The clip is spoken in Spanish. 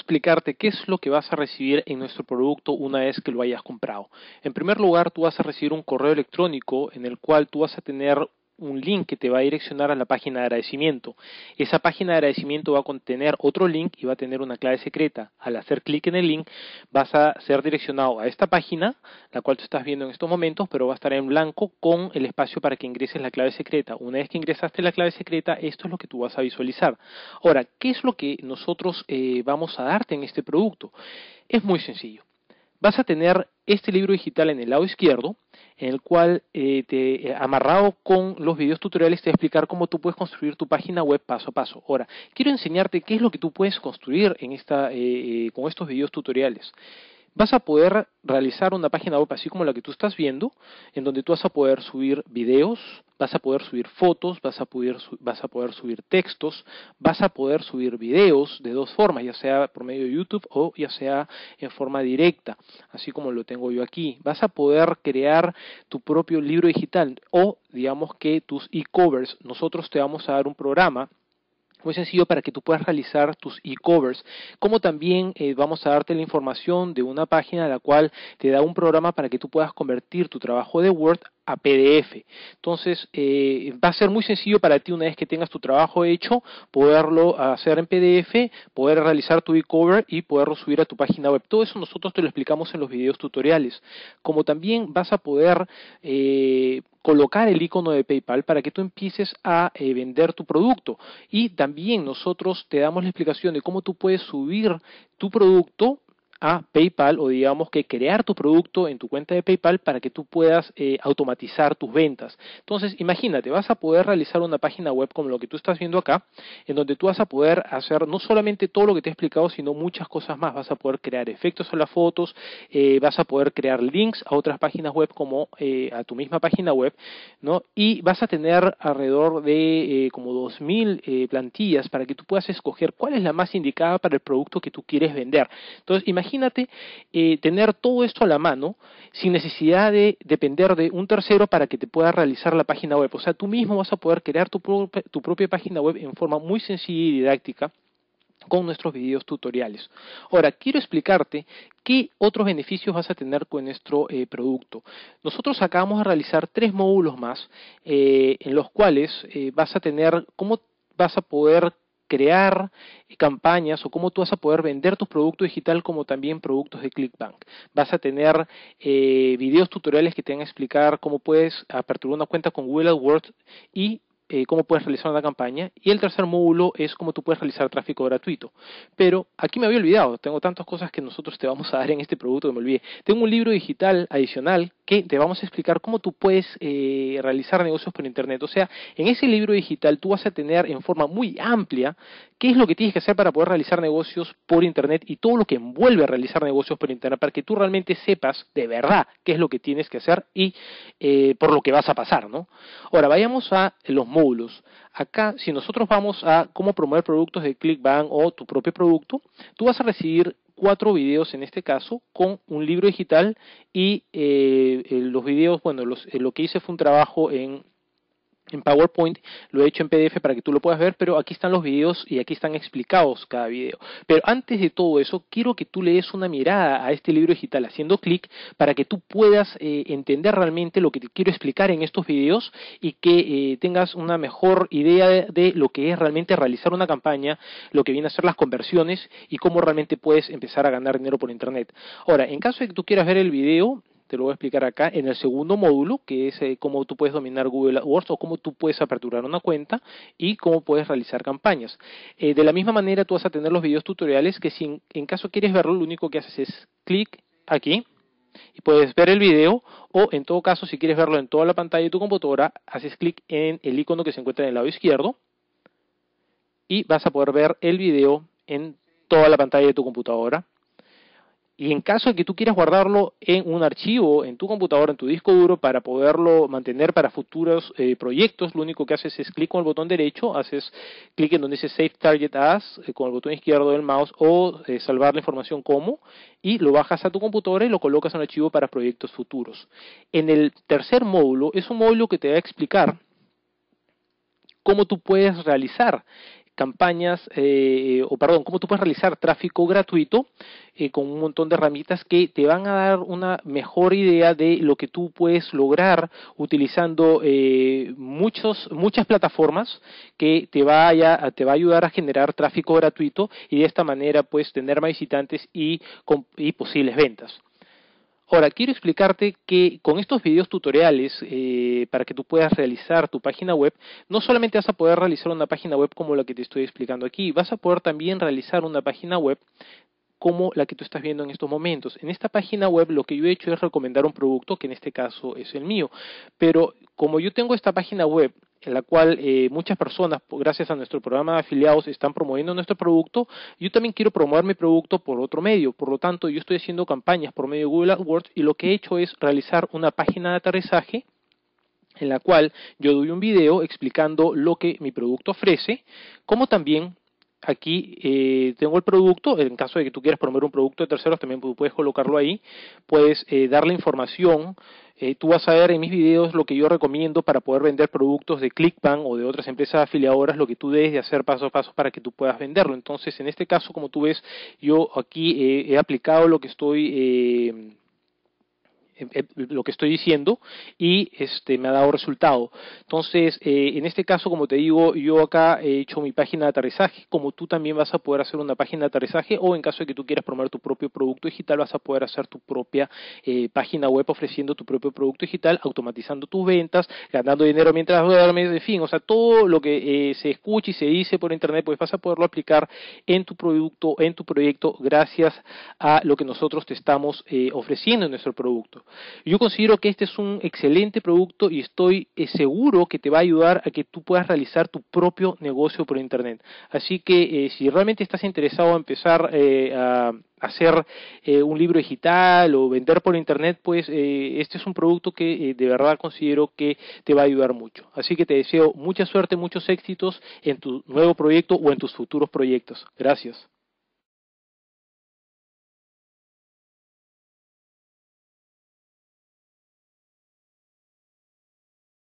explicarte qué es lo que vas a recibir en nuestro producto una vez que lo hayas comprado. En primer lugar, tú vas a recibir un correo electrónico en el cual tú vas a tener un link que te va a direccionar a la página de agradecimiento. Esa página de agradecimiento va a contener otro link y va a tener una clave secreta. Al hacer clic en el link vas a ser direccionado a esta página, la cual tú estás viendo en estos momentos, pero va a estar en blanco con el espacio para que ingreses la clave secreta. Una vez que ingresaste la clave secreta, esto es lo que tú vas a visualizar. Ahora, ¿qué es lo que nosotros eh, vamos a darte en este producto? Es muy sencillo. Vas a tener este libro digital en el lado izquierdo, en el cual eh, te, eh, amarrado con los videos tutoriales te voy a explicar cómo tú puedes construir tu página web paso a paso. Ahora, quiero enseñarte qué es lo que tú puedes construir eh, con estos videos tutoriales vas a poder realizar una página web así como la que tú estás viendo, en donde tú vas a poder subir videos, vas a poder subir fotos, vas a poder, vas a poder subir textos, vas a poder subir videos de dos formas, ya sea por medio de YouTube o ya sea en forma directa, así como lo tengo yo aquí. Vas a poder crear tu propio libro digital o digamos que tus e-covers. Nosotros te vamos a dar un programa muy sencillo para que tú puedas realizar tus e-covers, como también eh, vamos a darte la información de una página a la cual te da un programa para que tú puedas convertir tu trabajo de Word a PDF. Entonces, eh, va a ser muy sencillo para ti una vez que tengas tu trabajo hecho, poderlo hacer en PDF, poder realizar tu e-cover y poderlo subir a tu página web. Todo eso nosotros te lo explicamos en los videos tutoriales. Como también vas a poder eh, colocar el icono de PayPal para que tú empieces a eh, vender tu producto. Y también nosotros te damos la explicación de cómo tú puedes subir tu producto a PayPal o digamos que crear tu producto en tu cuenta de PayPal para que tú puedas eh, automatizar tus ventas. Entonces, imagínate, vas a poder realizar una página web como lo que tú estás viendo acá, en donde tú vas a poder hacer no solamente todo lo que te he explicado, sino muchas cosas más. Vas a poder crear efectos a las fotos, eh, vas a poder crear links a otras páginas web como eh, a tu misma página web, ¿no? Y vas a tener alrededor de como 2.000 plantillas para que tú puedas escoger cuál es la más indicada para el producto que tú quieres vender. Entonces, imagínate imagínate eh, tener todo esto a la mano sin necesidad de depender de un tercero para que te pueda realizar la página web. O sea, tú mismo vas a poder crear tu, tu propia página web en forma muy sencilla y didáctica con nuestros videos tutoriales. Ahora, quiero explicarte qué otros beneficios vas a tener con nuestro eh, producto. Nosotros acabamos de realizar tres módulos más eh, en los cuales vas a tener cómo vas a poder crear campañas o cómo tú vas a poder vender tus productos digital como también productos de ClickBank. Vas a tener eh, videos tutoriales que te van a explicar cómo puedes aperturar una cuenta con Google AdWords y eh, cómo puedes realizar una campaña. Y el tercer módulo es cómo tú puedes realizar tráfico gratuito. Pero aquí me había olvidado, tengo tantas cosas que nosotros te vamos a dar en este producto que me olvidé. Tengo un libro digital adicional que te vamos a explicar cómo tú puedes eh, realizar negocios por Internet. O sea, en ese libro digital tú vas a tener en forma muy amplia qué es lo que tienes que hacer para poder realizar negocios por Internet y todo lo que envuelve a realizar negocios por Internet para que tú realmente sepas de verdad qué es lo que tienes que hacer y eh, por lo que vas a pasar, ¿no? Ahora, vayamos a los módulos módulos. Acá, si nosotros vamos a cómo promover productos de ClickBank o tu propio producto, tú vas a recibir cuatro videos en este caso con un libro digital y eh, eh, los videos, bueno, eh, lo que hice fue un trabajo en en PowerPoint, lo he hecho en PDF para que tú lo puedas ver, pero aquí están los videos y aquí están explicados cada video. Pero antes de todo eso, quiero que tú le des una mirada a este libro digital haciendo clic para que tú puedas eh, entender realmente lo que te quiero explicar en estos videos y que eh, tengas una mejor idea de, lo que es realmente realizar una campaña, lo que viene a ser las conversiones y cómo realmente puedes empezar a ganar dinero por Internet. Ahora, en caso de que tú quieras ver el video, te lo voy a explicar acá en el segundo módulo, que es eh, cómo tú puedes dominar Google AdWords o cómo tú puedes aperturar una cuenta y cómo puedes realizar campañas. Eh, de la misma manera, tú vas a tener los videos tutoriales que si en, en caso quieres verlo, lo único que haces es clic aquí y puedes ver el video o en todo caso si quieres verlo en toda la pantalla de tu computadora haces clic en el icono que se encuentra en el lado izquierdo y vas a poder ver el video en toda la pantalla de tu computadora y en caso de que tú quieras guardarlo en un archivo, en tu computadora, en tu disco duro, para poderlo mantener para futuros eh, proyectos, lo único que haces es clic con el botón derecho, haces clic en donde dice Save Target As, eh, con el botón izquierdo del mouse, o eh, salvar la información como, y lo bajas a tu computadora y lo colocas en un archivo para proyectos futuros. En el tercer módulo, es un módulo que te va a explicar cómo tú puedes realizar campañas, eh, o perdón, cómo tú puedes realizar tráfico gratuito eh, con un montón de ramitas que te van a dar una mejor idea de lo que tú puedes lograr utilizando eh, muchos, muchas plataformas que te, vaya, te va a ayudar a generar tráfico gratuito y de esta manera puedes tener más visitantes y posibles ventas. Ahora, quiero explicarte que con estos videos tutoriales, eh, para que tú puedas realizar tu página web, no solamente vas a poder realizar una página web como la que te estoy explicando aquí, vas a poder también realizar una página web como la que tú estás viendo en estos momentos. En esta página web lo que yo he hecho es recomendar un producto, que en este caso es el mío. Pero como yo tengo esta página web en la cual eh, muchas personas, gracias a nuestro programa de afiliados, están promoviendo nuestro producto. Yo también quiero promover mi producto por otro medio. Por lo tanto, yo estoy haciendo campañas por medio de Google AdWords y lo que he hecho es realizar una página de aterrizaje en la cual yo doy un video explicando lo que mi producto ofrece, como también aquí eh, tengo el producto, en caso de que tú quieras promover un producto de terceros, también puedes colocarlo ahí, puedes eh, darle información, eh, tú vas a ver en mis videos lo que yo recomiendo para poder vender productos de ClickBank o de otras empresas afiliadoras, lo que tú debes de hacer paso a paso para que tú puedas venderlo. Entonces, en este caso, como tú ves, yo aquí eh, he aplicado lo que estoy eh, eh, lo que estoy diciendo y este, me ha dado resultado. Entonces, eh, en este caso, como te digo, yo acá he hecho mi página de aterrizaje, como tú también vas a poder hacer una página de aterrizaje o en caso de que tú quieras promover tu propio producto digital, vas a poder hacer tu propia página web ofreciendo tu propio producto digital, automatizando tus ventas, ganando dinero mientras a duermes, en fin, o sea, todo lo que se escucha y se dice por internet, pues vas a poderlo aplicar en tu producto, en tu proyecto, gracias a lo que nosotros te estamos ofreciendo en nuestro producto. Yo considero que este es un excelente producto y estoy eh, seguro que te va a ayudar a que tú puedas realizar tu propio negocio por Internet. Así que eh, si realmente estás interesado en empezar eh, a hacer un libro digital o vender por internet, pues este es un producto que de verdad considero que te va a ayudar mucho. Así que te deseo mucha suerte, muchos éxitos en tu nuevo proyecto o en tus futuros proyectos. Gracias.